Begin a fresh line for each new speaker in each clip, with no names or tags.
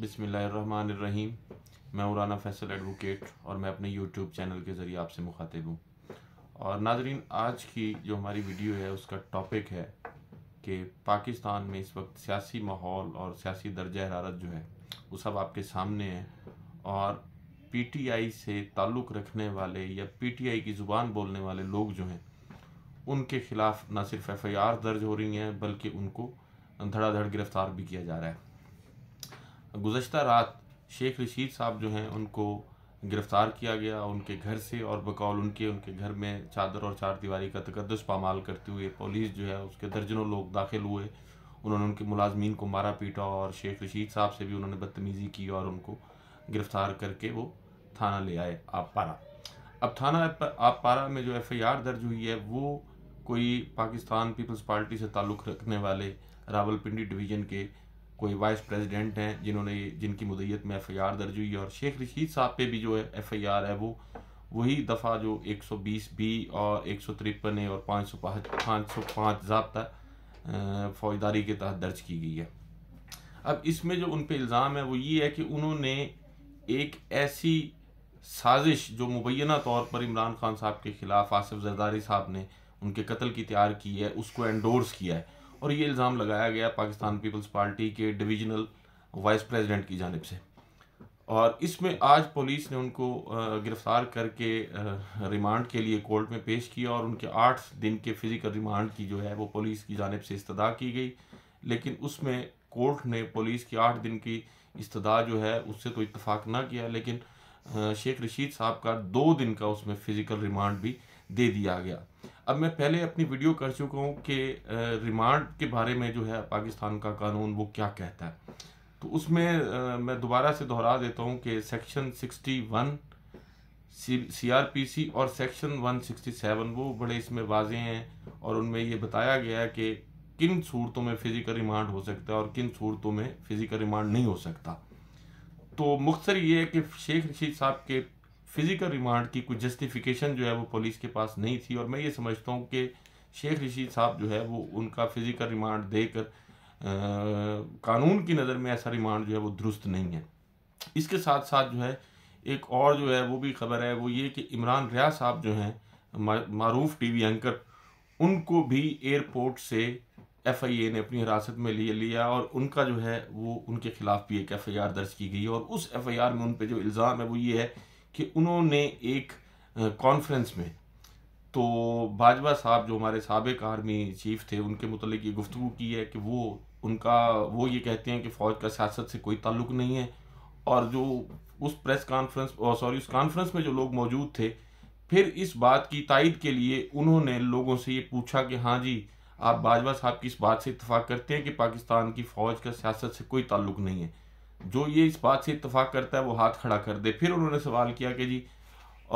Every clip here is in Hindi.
बिसमीम मैं उराना फैसल एडवोकेट और मैं अपने यूट्यूब चैनल के ज़रिए आपसे मुखातिब हूँ और नाजरीन आज की जो हमारी वीडियो है उसका टॉपिक है कि पाकिस्तान में इस वक्त सियासी माहौल और सियासी दर्जा हरारत जो है वो सब आपके सामने है और पीटीआई से ताल्लुक़ रखने वाले या पीटीआई की ज़ुबान बोलने वाले लोग जो हैं उनके खिलाफ ना सिर्फ आर दर्ज हो रही हैं बल्कि उनको धड़ाधड़ गिरफ्तार भी किया जा रहा है गुज्त रात शेख रशीद साहब जो हैं उनको गिरफ़्तार किया गया उनके घर से और बकौल उनके उनके घर में चादर और चार दीवारी का तकदस पामाल करते हुए पुलिस जो है उसके दर्जनों लोग दाखिल हुए उन्होंने उनके मुलाजमीन को मारा पीटा और शेख रशीद साहब से भी उन्होंने बदतमीज़ी की और उनको गिरफ़्तार करके वो थाना ले आए आप पारा अब थाना आप पारा में जो एफ़ आई आर दर्ज हुई है वो कोई पाकिस्तान पीपल्स पार्टी से ताल्लुक़ रखने वाले रावलपिंडी डिवीज़न के कोई वाइस प्रेसिडेंट हैं जिन्होंने जिनकी मुदैत में एफ़ आई आर दर्ज हुई और शेख रशीद साहब पे भी जो है एफ़ आई आर है वो वही दफ़ा जो एक सौ बीस बी और एक सौ तिरपन ए और पाँच सौ पाँच पाँच सौ पाँच जबता फौजदारी के तहत दर्ज की गई है अब इसमें जो उन पर इल्ज़ाम है वो ये है कि उन्होंने एक ऐसी साजिश जो मुबैना तौर पर इमरान खान साहब के ख़िलाफ़ आसिफ जरदारी साहब ने उनके कत्ल की तैयार की है उसको एंडोर्स किया है और ये इल्ज़ाम लगाया गया पाकिस्तान पीपल्स पार्टी के डिवीजनल वाइस प्रेसिडेंट की जानब से और इसमें आज पुलिस ने उनको गिरफ़्तार करके रिमांड के लिए कोर्ट में पेश किया और उनके आठ दिन के फिज़िकल रिमांड की जो है वो पुलिस की जानब से इस्तदा की गई लेकिन उसमें कोर्ट ने पुलिस की आठ दिन की इस्तदा जो है उससे तो इतफाक़ ना किया लेकिन शेख रशीद साहब का दो दिन का उसमें फ़िज़िकल रिमांड भी दे दिया गया अब मैं पहले अपनी वीडियो कर चुका हूँ कि रिमांड के बारे में जो है पाकिस्तान का कानून वो क्या कहता है तो उसमें आ, मैं दोबारा से दोहरा देता हूँ कि section 61 C R P C और सेक्शन 167 वो बड़े इसमें वाजे हैं और उनमें ये बताया गया है कि किन सूरतों में फिज़िकल रिमांड हो सकता है और किन सूरतों में फिज़िकल रिमांड नहीं हो सकता तो मुख्तर ये है कि शेख रशीद साहब के फिजिकल रिमांड की कोई जस्टिफिकेशन जो है वो पुलिस के पास नहीं थी और मैं ये समझता हूँ कि शेख रशीद साहब जो है वो उनका फिजिकल रिमांड देकर कानून की नज़र में ऐसा रिमांड जो है वो दुरुस्त नहीं है इसके साथ साथ जो है एक और जो है वो भी खबर है वो ये कि इमरान रिया साहब जो हैं मरूफ टीवी एंकर उनको भी एयरपोर्ट से एफआईए ने अपनी हिरासत में लिए लिया और उनका जो है वो उनके खिलाफ भी एक एफआईआर दर्ज की गई और उस एफआईआर में उन पर जो इल्ज़ाम है वो ये है कि उन्होंने एक कॉन्फ्रेंस में तो बाजवा साहब जो हमारे सबक आर्मी चीफ थे उनके मतलब ये गुफ्तु की है कि वो उनका वो ये कहते हैं कि फ़ौज का सियासत से कोई ताल्लुक नहीं है और जो उस प्रेस कॉन्फ्रेंस सॉरी उस कॉन्फ्रेंस में जो लोग मौजूद थे फिर इस बात की तायद के लिए उन्होंने लोगों से ये पूछा कि हाँ जी आप बाजवा साहब की इस बात से इतफाक़ करते हैं कि पाकिस्तान की फ़ौज का सियासत से कोई ताल्लुक नहीं है जो ये इस बात से इतफाक़ करता है वो हाथ खड़ा कर दे फिर उन्होंने सवाल किया कि जी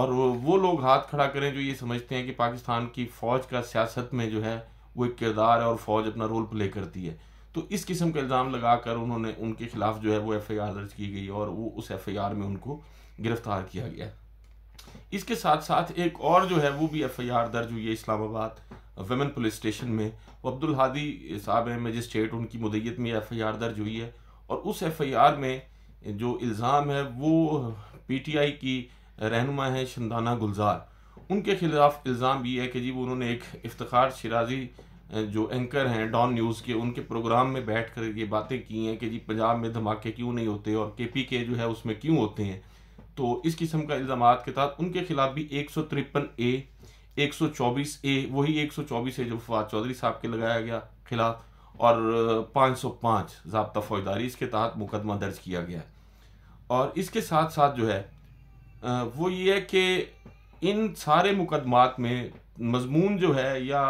और वो लोग हाथ खड़ा करें जो ये समझते हैं कि पाकिस्तान की फ़ौज का सियासत में जो है वो एक किरदार है और फ़ौज अपना रोल प्ले करती है तो इस किस्म का इल्ज़ाम लगा कर उन्होंने उनके खिलाफ जो है वो एफ़ आई आर दर्ज की गई और वो उस एफ़ आई आर में उनको गिरफ्तार किया गया इसके साथ साथ एक और जो है वो भी एफ़ आई आर दर्ज हुई है इस्लामाबाद वेमेन पुलिस स्टेशन में वो अब्दुल हादी साहब हैं मजिस्ट्रेट उनकी मुदैत में एफ़ आई आर दर्ज हुई है और उस एफआईआर में जो इल्ज़ाम है वो पीटीआई की रहनुमा है शंदाना गुलजार उनके खिलाफ इल्ज़ाम ये है कि जी उन्होंने एक इफ्तार शराजी जो एंकर हैं डॉन न्यूज़ के उनके प्रोग्राम में बैठ कर ये बातें की हैं कि जी पंजाब में धमाके क्यों नहीं होते और के पी के जो है उसमें क्यों होते हैं तो इस किस्म का इल्ज़ाम के तहत उनके खिलाफ भी एक सौ तिरपन ए एक सौ चौबीस ए वही एक सौ चौबीस ए जो फवाद चौधरी साहब के लगाया गया खिलाफ और 505 ज़बता फौजदारी इसके तहत मुकदमा दर्ज किया गया और इसके साथ साथ जो है वो ये है कि इन सारे मुकदमात में मजमून जो है या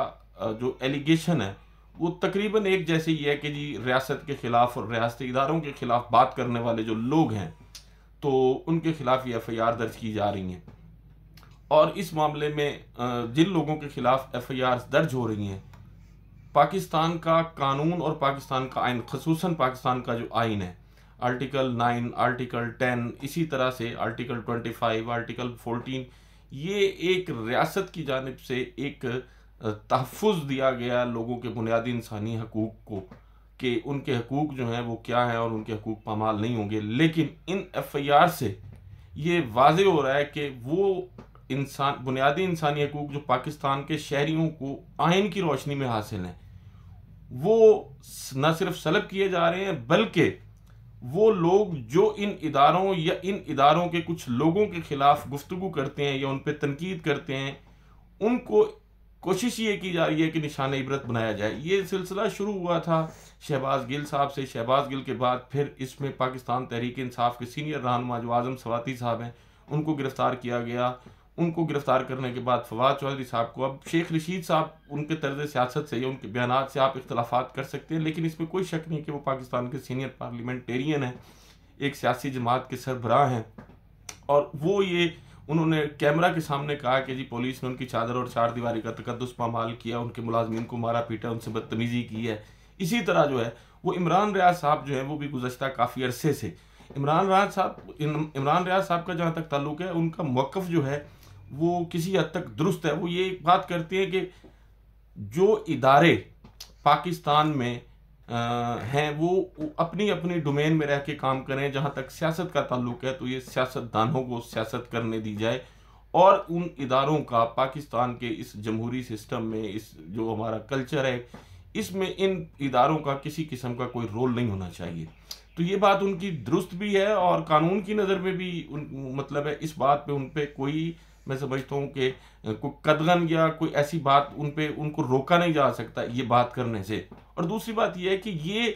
जो एलिगेशन है वो तकरीबन एक जैसे ही है कि जी रियासत के ख़िलाफ़ और रियासती इदारों के ख़िलाफ़ बात करने वाले जो लोग हैं तो उनके ख़िलाफ़ ये एफ़ आई आर दर्ज की जा रही हैं और इस मामले में जिन लोगों के ख़िलाफ़ एफ़ आई आर दर्ज हो रही हैं पाकिस्तान का कानून और पाकिस्तान का आइन खसूस पाकिस्तान का जो आइन है आर्टिकल नाइन आर्टिकल टेन इसी तरह से article twenty five article fourteen ये एक रियासत की जानब से एक तहफ़ दिया गया लोगों के बुनियादी इंसानी हकूक़ को कि उनके हकूक़ जो हैं वो क्या हैं और उनके हकूक़ पामाल नहीं होंगे लेकिन इन एफ आई आर से ये वाज हो रहा है कि वो इंसान बुनियादी इंसानी हकूक जो पाकिस्तान के शहरीों को आयन की रोशनी में हासिल हैं वो न सिर्फ सलब किए जा रहे हैं बल्कि वो लोग जो इन इदारों या इन इदारों के कुछ लोगों के ख़िलाफ़ गुफ्तु करते हैं या उन पर तनकीद करते हैं उनको कोशिश ये की जा रही है कि निशान इबरत बनाया जाए ये सिलसिला शुरू हुआ था शहबाज गिल साहब से शहबाज गिल के बाद फिर इसमें पाकिस्तान तहरीक इंसाफ के सीनियर रहनमा जो आज़म सवाती साहब हैं उनको गिरफ़्तार किया गया उनको गिरफ्तार करने के बाद फवाद चौधरी साहब को अब शेख रशीद साहब उनके तर्ज सियासत से या उनके बयान से आप इख्तलाफात कर सकते हैं लेकिन इसमें कोई शक नहीं कि वो पाकिस्तान के सीनियर पार्लियामेंटेरियन हैं एक सियासी जमात के सरबराह हैं और वो ये उन्होंने कैमरा के सामने कहा कि जी पुलिस ने उनकी चादर और चार दीवारी का तकदस पामाल किया उनके मुलाजमीन को मारा पीटा उनसे बदतमीज़ी की है इसी तरह जो है वो इमरान रियाज साहब जो है वो भी गुजशत काफ़ी अरसे से इमरान रियाज साहब इमरान रियाज साहब का जहाँ तक ताल्लुक है उनका मौक़ जो है वो किसी हद तक दुरुस्त है वो ये एक बात करती है कि जो इदारे पाकिस्तान में हैं वो अपनी अपनी डोमेन में रह के काम करें जहाँ तक सियासत का ताल्लुक है तो ये सियासतदानों को सियासत करने दी जाए और उन इदारों का पाकिस्तान के इस जमहूरी सिस्टम में इस जो हमारा कल्चर है इसमें इन इदारों का किसी किस्म का कोई रोल नहीं होना चाहिए तो ये बात उनकी दुरुस्त भी है और कानून की नज़र में भी उन मतलब है इस बात पे उन पर कोई मैं समझता हूँ कि कोई कदगन या कोई ऐसी बात उन पर उनको रोका नहीं जा सकता ये बात करने से और दूसरी बात यह है कि ये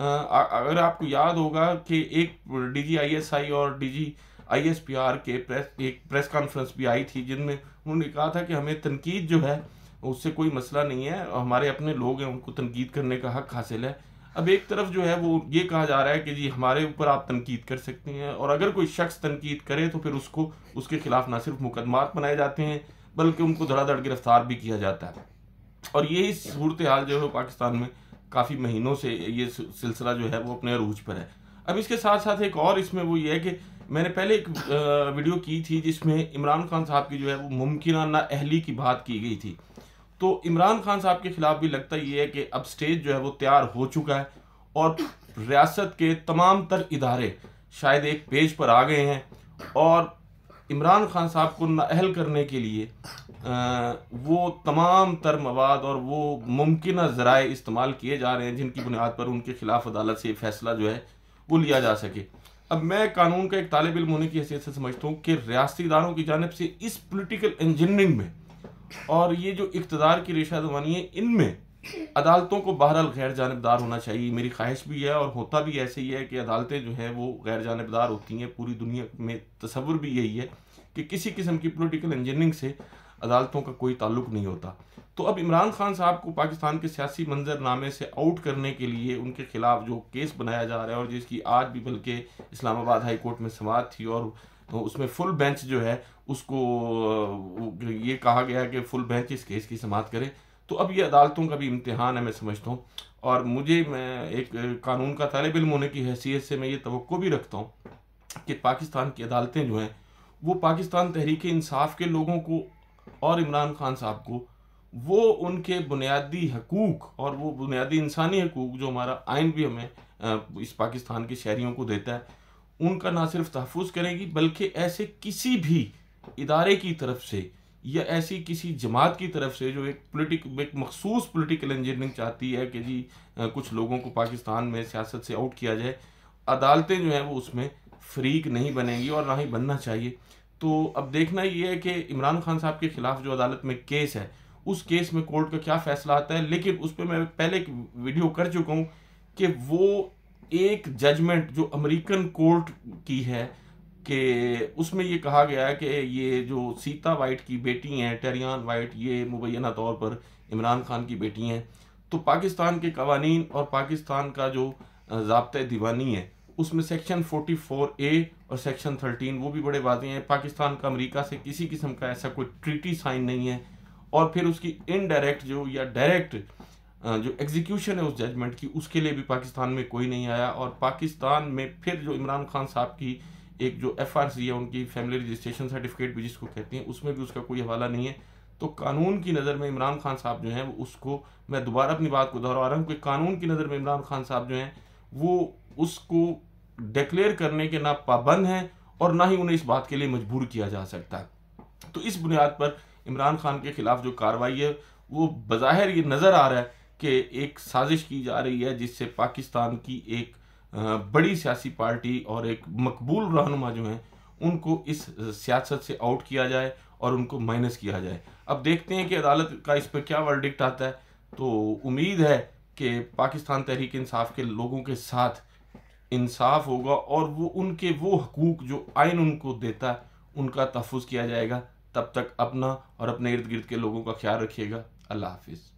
अगर आपको याद होगा कि एक D G I S I और D G I S P R के प्रेस एक प्रेस कॉन्फ्रेंस भी आई थी जिनमें उन्होंने कहा था कि हमें तनकीद जो है उससे कोई मसला नहीं है हमारे अपने लोग हैं उनको तनकीद करने का हक हासिल है अब एक तरफ जो है वो ये कहा जा रहा है कि जी हमारे ऊपर आप तनकीद कर सकते हैं और अगर कोई शख्स तनकीद करे तो फिर उसको उसके खिलाफ ना सिर्फ मुकदमात बनाए जाते हैं बल्कि उनको धड़ाधड़ गिरफ्तार भी किया जाता है और यही सूरत हाल जो है पाकिस्तान में काफ़ी महीनों से ये सिलसिला जो है वो अपने अरूज पर है अब इसके साथ साथ एक और इसमें वो ये है कि मैंने पहले एक वीडियो की थी जिसमें इमरान खान साहब की जो है वो मुमकिन ना अहली की बात की गई थी तो इमरान खान साहब के खिलाफ भी लगता ये है कि अब स्टेज जो है वो तैयार हो चुका है और रियासत के तमाम तर इदारे शायद एक पेज पर आ गए हैं और इमरान खान साहब को नाअहल करने के लिए आ, वो तमाम तर मवाद और वो मुमकिन ज़राए इस्तेमाल किए जा रहे हैं जिनकी बुनियाद पर उनके खिलाफ अदालत से फैसला जो है वो लिया जा सके अब मैं कानून का एक तालब इम होने की हैसियत से समझता हूँ कि रियासी इदारों की जानब से इस पोलिटिकल इंजीनियरिंग में और ये जो इकतदार की रेशा दवानी है इनमें अदालतों को बहरहाल गैर जानबदार होना चाहिए मेरी ख्वाहिश भी है और होता भी ऐसे ही है कि अदालतें जो हैं वो गैर जानबदार होती हैं पूरी दुनिया में तस्वुर भी यही है कि किसी किस्म की पोलिटिकल इंजीनियरिंग से अदालतों का कोई ताल्लुक नहीं होता तो अब इमरान खान साहब को पाकिस्तान के सियासी मंजरनामे से आउट करने के लिए उनके खिलाफ जो केस बनाया जा रहा है और जिसकी आज भी बल्कि इस्लामाबाद हाई कोर्ट में समात थी और तो उसमें फुल बेंच जो है उसको ये कहा गया है कि फुल बेंच इस केस की समाप्त करे तो अब ये अदालतों का भी इम्तहान है मैं समझता हूँ और मुझे मैं एक कानून का तालब इम होने की हैसियत से मैं ये तो भी रखता हूँ कि पाकिस्तान की अदालतें जो हैं वो पाकिस्तान तहरीक इंसाफ के लोगों को और इमरान खान साहब को वो उनके बुनियादी हकूक और वो बुनियादी इंसानी हकूक जो हमारा आइन भी हमें इस पाकिस्तान के शहरीों को देता है उनका ना सिर्फ तहफ़ करेगी बल्कि ऐसे किसी भी इदारे की तरफ से या ऐसी किसी जमात की तरफ से जो एक पोलिटिक एक मखसूस पोलिटिकल इंजीनियरिंग चाहती है कि जी कुछ लोगों को पाकिस्तान में सियासत से आउट किया जाए अदालतें जो हैं वो उसमें फ्रीक नहीं बनेंगी और ना ही बनना चाहिए तो अब देखना ये है कि इमरान खान साहब के ख़िलाफ़ जो अदालत में केस है उस केस में कोर्ट का क्या फ़ैसला आता है लेकिन उस पर मैं पहले एक वीडियो कर चुका हूँ कि वो एक जजमेंट जो अमेरिकन कोर्ट की है कि उसमें ये कहा गया है कि ये जो सीता वाइट की बेटी हैं टेरियान वाइट ये मुबैना तौर पर इमरान खान की बेटी हैं तो पाकिस्तान के कवानी और पाकिस्तान का जो जबता दीवानी है उसमें सेक्शन 44 ए और सेक्शन 13 वो भी बड़े वादे हैं पाकिस्तान का अमेरिका से किसी किस्म का ऐसा कोई ट्रीटी साइन नहीं है और फिर उसकी इनडायरेक्ट जो या डायरेक्ट जो एग्जीक्यूशन है उस जजमेंट की उसके लिए भी पाकिस्तान में कोई नहीं आया और पाकिस्तान में फिर जो इमरान खान साहब की एक जो एफ आर सी है उनकी फैमिली रजिस्ट्रेशन सर्टिफिकेट भी जिसको कहते हैं उसमें भी उसका कोई हवाला नहीं है तो कानून की नज़र में इमरान खान साहब जो हैं वो उसको मैं दोबारा अपनी बात को दोहरा रहा हूँ कि कानून की नज़र में इमरान खान साहब जो हैं वो उसको डिक्लेयर करने के ना पाबंद हैं और ना ही उन्हें इस बात के लिए मजबूर किया जा सकता है तो इस बुनियाद पर इमरान खान के खिलाफ जो कार्रवाई है वो बज़ाहिर ये नज़र आ रहा है कि एक साजिश की जा रही है जिससे पाकिस्तान की एक बड़ी सियासी पार्टी और एक मकबूल रहनुमा जो हैं उनको इस सियासत से आउट किया जाए और उनको माइनस किया जाए अब देखते हैं कि अदालत का इस पर क्या वर्डिक्ट आता है तो उम्मीद है कि पाकिस्तान तहरीक इंसाफ के लोगों के साथ इंसाफ होगा और वो उनके वो हकूक जो आइन उनको देता है उनका तहफ़ किया जाएगा तब तक अपना और अपने इर्द गिर्द के लोगों का ख्याल रखिएगा अल्लाह हाफिज़